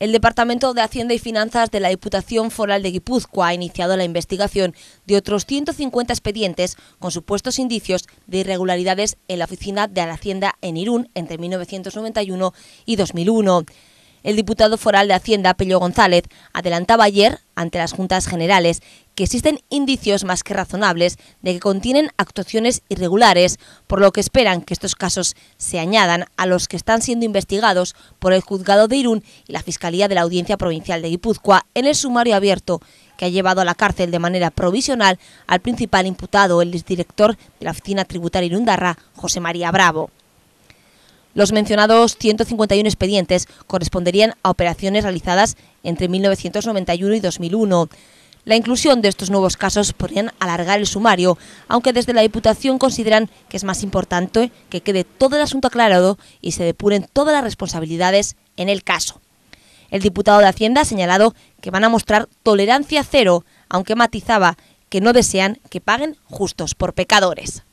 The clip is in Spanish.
El Departamento de Hacienda y Finanzas de la Diputación Foral de Guipúzcoa ha iniciado la investigación de otros 150 expedientes con supuestos indicios de irregularidades en la oficina de la Hacienda en Irún entre 1991 y 2001 el diputado foral de Hacienda, Pello González, adelantaba ayer, ante las Juntas Generales, que existen indicios más que razonables de que contienen actuaciones irregulares, por lo que esperan que estos casos se añadan a los que están siendo investigados por el juzgado de Irún y la Fiscalía de la Audiencia Provincial de Guipúzcoa en el sumario abierto que ha llevado a la cárcel de manera provisional al principal imputado, el director de la Oficina Tributaria Irundarra, José María Bravo. Los mencionados 151 expedientes corresponderían a operaciones realizadas entre 1991 y 2001. La inclusión de estos nuevos casos podrían alargar el sumario, aunque desde la Diputación consideran que es más importante que quede todo el asunto aclarado y se depuren todas las responsabilidades en el caso. El diputado de Hacienda ha señalado que van a mostrar tolerancia cero, aunque matizaba que no desean que paguen justos por pecadores.